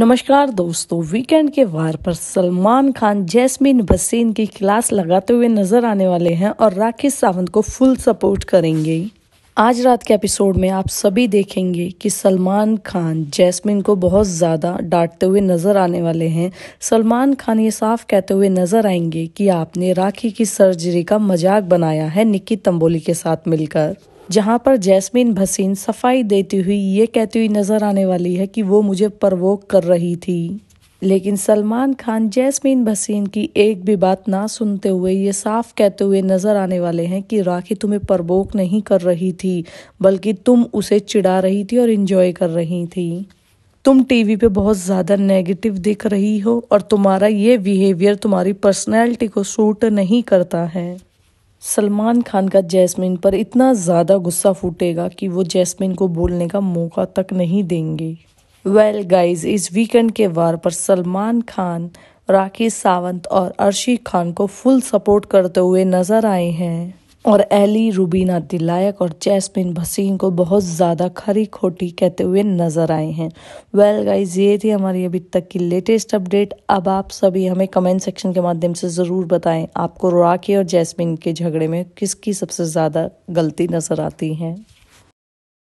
नमस्कार दोस्तों वीकेंड के वार पर सलमान खान जैस्मिन बसेन की क्लास लगाते हुए नजर आने वाले हैं और राखी सावंत को फुल सपोर्ट करेंगे आज रात के एपिसोड में आप सभी देखेंगे कि सलमान खान जैस्मिन को बहुत ज़्यादा डांटते हुए नज़र आने वाले हैं सलमान खान ये साफ कहते हुए नज़र आएंगे कि आपने राखी की सर्जरी का मजाक बनाया है निक्की तंबोली के साथ मिलकर जहां पर जैस्मिन भसीन सफाई देती हुई ये कहती हुई नजर आने वाली है कि वो मुझे परवोक कर रही थी लेकिन सलमान खान जैस्मिन भसीन की एक भी बात ना सुनते हुए ये साफ कहते हुए नज़र आने वाले हैं कि राखी तुम्हें प्रवोक नहीं कर रही थी बल्कि तुम उसे चिढ़ा रही थी और इन्जॉय कर रही थी तुम टीवी पे बहुत ज़्यादा नेगेटिव दिख रही हो और तुम्हारा ये बिहेवियर तुम्हारी पर्सनैलिटी को सूट नहीं करता है सलमान खान का जैस्मिन पर इतना ज़्यादा गुस्सा फूटेगा कि वो जैस्मिन को बोलने का मौका तक नहीं देंगे वेल गाइज इस वीकेंड के वार पर सलमान खान राकेश सावंत और अर्शी खान को फुल सपोर्ट करते हुए नजर आए हैं और एली रूबीना दिलायक और जैस्मिन भसीन को बहुत ज़्यादा खरी खोटी कहते हुए नज़र आए हैं वेल well गाइज ये थी हमारी अभी तक की लेटेस्ट अपडेट अब आप सभी हमें कमेंट सेक्शन के माध्यम से ज़रूर बताएं आपको राखी और जैस्मिन के झगड़े में किसकी सबसे ज़्यादा गलती नज़र आती है